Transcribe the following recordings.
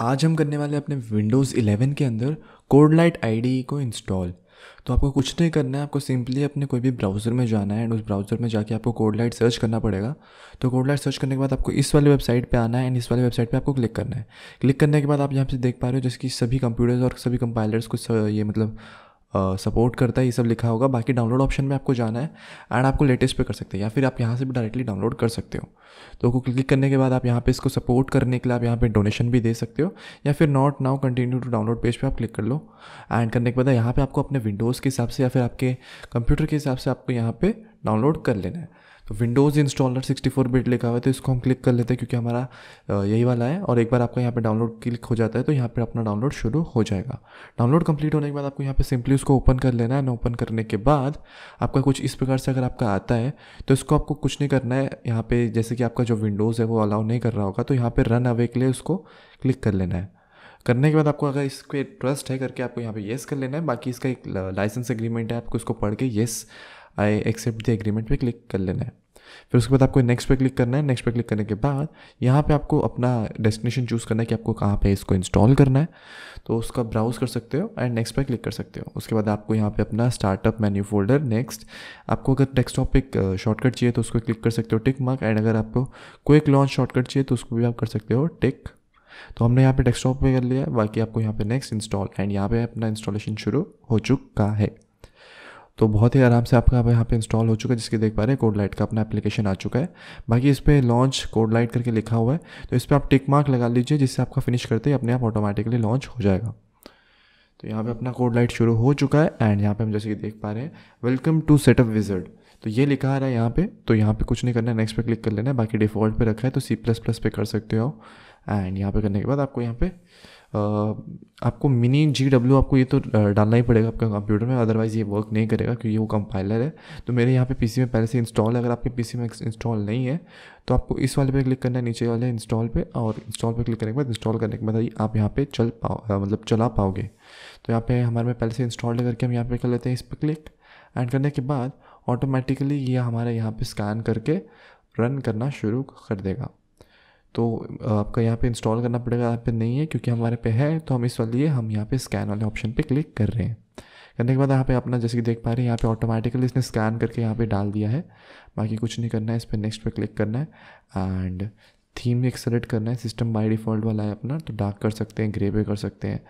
आज हम करने वाले अपने विंडोज़ 11 के अंदर कोड लाइट आई को इंस्टॉल तो आपको कुछ नहीं करना है आपको सिंपली अपने कोई भी ब्राउज़र में जाना है एंड उस ब्राउज़र में जाके आपको कोड लाइट सर्च करना पड़ेगा तो कोड लाइट सर्च करने के बाद आपको इस वाली वेबसाइट पे आना है एंड इस वाली वेबसाइट पे आपको क्लिक करना है क्लिक करने के बाद आप यहाँ से देख पा रहे हो जिसकी सभी कंप्यूटर्स और सभी कंपाइलर्स को ये मतलब सपोर्ट uh, करता है ये सब लिखा होगा बाकी डाउनलोड ऑप्शन में आपको जाना है एंड आपको लेटेस्ट पे कर सकते हैं या फिर आप यहाँ से भी डायरेक्टली डाउनलोड कर सकते हो तो उसको क्लिक करने के बाद आप यहाँ पे इसको सपोर्ट करने के लिए आप यहाँ पे डोनेशन भी दे सकते हो या फिर not now continue to download page पर आप क्लिक कर लो एंड करने के बाद यहाँ पर आपको अपने विंडोज़ के हिसाब से या फिर आपके कंप्यूटर के हिसाब से आपको यहाँ पर डाउनलोड कर लेना है विंडोज़ इंस्टॉलर 64 बिट लिखा हुआ है तो इसको हम क्लिक कर लेते हैं क्योंकि हमारा यही वाला है और एक बार आपका यहाँ पे डाउनलोड क्लिक हो जाता है तो यहाँ पे अपना डाउनलोड शुरू हो जाएगा डाउनलोड कंप्लीट होने के बाद आपको यहाँ पे सिंपली उसको ओपन कर लेना है एंड ओपन करने के बाद आपका कुछ इस प्रकार से अगर आपका आता है तो इसको आपको कुछ नहीं करना है यहाँ पर जैसे कि आपका जो विंडोज़ है वो अलाउ नहीं कर रहा होगा तो यहाँ पर रन अवे के लिए उसको क्लिक कर लेना है करने के बाद आपको अगर इसको ट्रस्ट है करके आपको यहाँ पे येस कर लेना है बाकी इसका एक लाइसेंस एग्रीमेंट है आपको इसको पढ़ के yes I accept the agreement पे क्लिक कर लेना है फिर उसके बाद आपको नेक्स्ट पे क्लिक करना है नेक्स्ट पे क्लिक करने के बाद यहाँ पे आपको अपना डेस्टिनेशन चूज़ करना है कि आपको कहाँ पे इसको इंस्टॉल करना है तो उसका ब्राउज़ कर सकते हो एंड नेक्स्ट पे क्लिक कर सकते हो उसके बाद आपको यहाँ पे अपना स्टार्टअप मेन्यू फोल्डर नेक्स्ट आपको अगर डेस्कटॉप एक शॉर्टकट चाहिए तो उसको क्लिक कर सकते हो टिक मार्क एंड अगर आपको क्विक लॉन्च शॉर्टकट चाहिए तो उसको भी आप कर सकते हो टिक तो हमने यहाँ पे डेस्कटॉप पे कर लिया बाकी आपको यहाँ पे नेक्स्ट इंस्टॉल एंड यहाँ पे अपना इंस्टॉलेशन शुरू हो चुका है तो बहुत ही आराम से आपका आप यहाँ पे इंस्टॉल हो चुका है जिसके देख पा रहे हैं कोडलाइट का अपना एप्लीकेशन आ चुका है बाकी इस पर लॉन्च कोड लाइट करके लिखा हुआ है तो इस पर आप टिक मार्क लगा लीजिए जिससे आपका फिनिश करते ही अपने आप ऑटोमेटिकली लॉन्च हो जाएगा तो यहाँ पे अपना कोड लाइट शुरू हो चुका है एंड यहाँ पे हम जैसे कि देख पा रहे हैं वेलकम टू सेटअप विजर्ड तो ये लिखा आ रहा है यहाँ पे तो यहाँ पे कुछ नहीं करना है नेक्स्ट पे क्लिक कर लेना है बाकी डिफ़ॉल्ट पे रखा है तो सी प्लस प्लस पे कर सकते हो एंड यहाँ पे करने के बाद आपको यहाँ पे आपको मिनी जी डब्ल्यू आपको ये तो डालना ही पड़ेगा आपके कंप्यूटर में अदरवाइज़ ये वर्क नहीं करेगा क्योंकि वो कंपाइलर है तो मेरे यहाँ पे पीसी में पहले से इंस्टॉल है अगर आपके पीसी में इंस्टॉल नहीं है तो आपको इस वाले पे क्लिक करना है नीचे वाले इंस्टॉल पे और इंस्टॉल पे क्लिक करने के बाद इंस्टॉल करने के बाद आप यहाँ पे चल पाओ मतलब चला पाओगे तो यहाँ पे हमारे में पहले से इंस्टॉल करके हम यहाँ पे कर लेते हैं इस पर क्लिक एंड करने के बाद ऑटोमेटिकली ये हमारे यहाँ पर स्कैन करके रन करना शुरू कर देगा तो आपका यहाँ पे इंस्टॉल करना पड़ेगा यहाँ पे नहीं है क्योंकि हमारे पे है तो हम इस वाले हम यहाँ पे स्कैन वाले ऑप्शन पे क्लिक कर रहे हैं करने के बाद यहाँ पे अपना जैसे कि देख पा रहे हैं यहाँ पे ऑटोमेटिकली इसने स्कैन करके यहाँ पे डाल दिया है बाकी कुछ नहीं करना है इस पर नेक्स्ट पर क्लिक करना है एंड थीम एक सेलेक्ट करना है सिस्टम बाई डिफ़ॉल्ट वाला है अपना तो डार्क कर सकते हैं ग्रे पे कर सकते हैं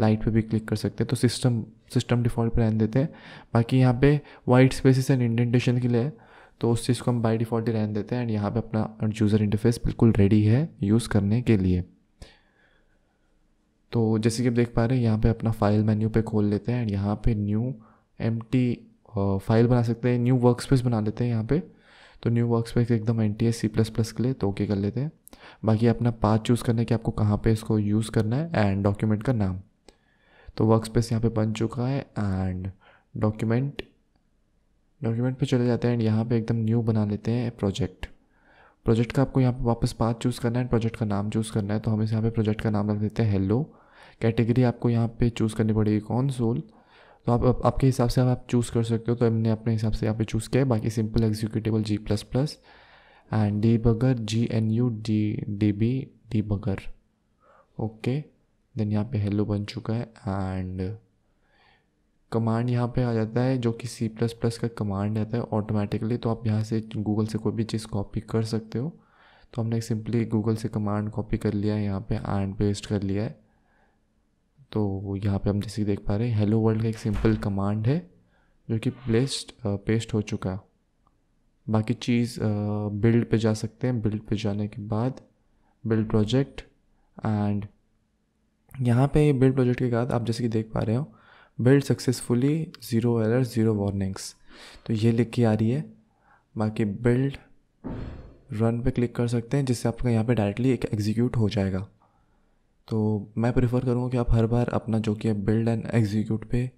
लाइट पे भी क्लिक कर सकते हैं तो सिस्टम सिस्टम डिफ़ॉल्ट पर रहने देते हैं बाकी यहाँ पे वाइट स्पेसिस एंड इंडेंटेशन के लिए तो उस चीज़ को हम बाई डिफ़ॉल्ट ही रहने देते हैं एंड यहाँ पे अपना यूज़र इंटरफेस बिल्कुल रेडी है यूज़ करने के लिए तो जैसे कि आप देख पा रहे हैं यहाँ पे अपना फाइल मेन्यू पे खोल लेते हैं एंड यहाँ पे न्यू एम फाइल बना सकते हैं न्यू वर्क स्पेस बना लेते हैं यहाँ पे तो न्यू वर्क स्पेस एकदम N T S C plus plus के लिए तो ओके कर लेते हैं बाकी अपना पाथ चूज़ करना है कि आपको कहाँ पे इसको यूज़ करना है एंड डॉक्यूमेंट का नाम तो वर्क स्पेस यहाँ पर बन चुका है एंड डॉक्यूमेंट डॉक्यूमेंट पे चले जाते हैं एंड यहाँ पे एकदम न्यू बना लेते हैं प्रोजेक्ट प्रोजेक्ट का आपको यहाँ पे वापस पाथ चूज़ करना है प्रोजेक्ट का नाम चूज़ करना है तो हम इस यहाँ पे प्रोजेक्ट का नाम रख देते हैं हेलो कैटेगरी आपको यहाँ पे चूज़ करनी पड़ेगी कौन सोल तो आप, आप आपके हिसाब से आप, आप चूज़ कर सकते हो तो हमने अपने हिसाब से यहाँ पे चूज़ किया बाकी simple executable G plus plus and debugger G N U D D B debugger okay then यहाँ पे हेलो बन चुका है एंड कमांड यहाँ पे आ जाता है जो कि सी प्लस प्लस का कमांड रहता है ऑटोमेटिकली तो आप यहाँ से गूगल से कोई भी चीज़ कॉपी कर सकते हो तो हमने सिंपली गूगल से कमांड कॉपी कर लिया है यहाँ पे एंड पेस्ट कर लिया है तो यहाँ पे हम जैसे देख पा रहे हैं हेलो वर्ल्ड का एक सिंपल कमांड है जो कि प्लेस्ट पेस्ट हो चुका है बाकी चीज़ बिल्ड पे जा सकते हैं बिल्ड पे जाने के बाद बिल्ड प्रोजेक्ट एंड यहाँ पे बिल्ड प्रोजेक्ट के बाद आप जैसे कि देख पा रहे हो build successfully zero error zero warnings तो ये लिख के आ रही है बाकी बिल्ड रन पे क्लिक कर सकते हैं जिससे आपका यहाँ पे डायरेक्टली एक एग्जीक्यूट हो जाएगा तो मैं प्रेफर करूँगा कि आप हर बार अपना जो कि बिल्ड एंड एग्जीक्यूट पे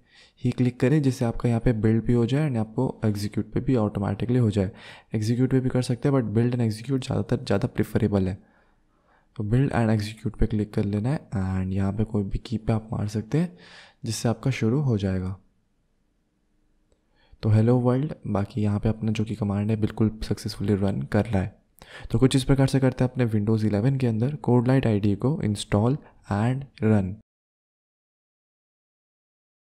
ही क्लिक करें जिससे आपका यहाँ पे बिल्ड भी हो जाए एंड आपको एग्जीक्यूट पे भी ऑटोमेटिकली हो जाए एग्जीक्यूट पे भी कर सकते हैं बट बिल्ड एंड एग्जीक्यूट ज़्यादातर ज़्यादा प्रेफरेबल है तो बिल्ड एंड एग्जीक्यूट पे क्लिक कर लेना है एंड यहाँ पे कोई भी की पे आप मार सकते हैं जिससे आपका शुरू हो जाएगा तो हेलो वर्ल्ड बाकी यहाँ पे अपना जो कि कमांड है बिल्कुल सक्सेसफुली रन कर रहा है तो कुछ इस प्रकार से करते हैं अपने विंडोज़ 11 के अंदर कोडलाइट आईडी को इंस्टॉल एंड रन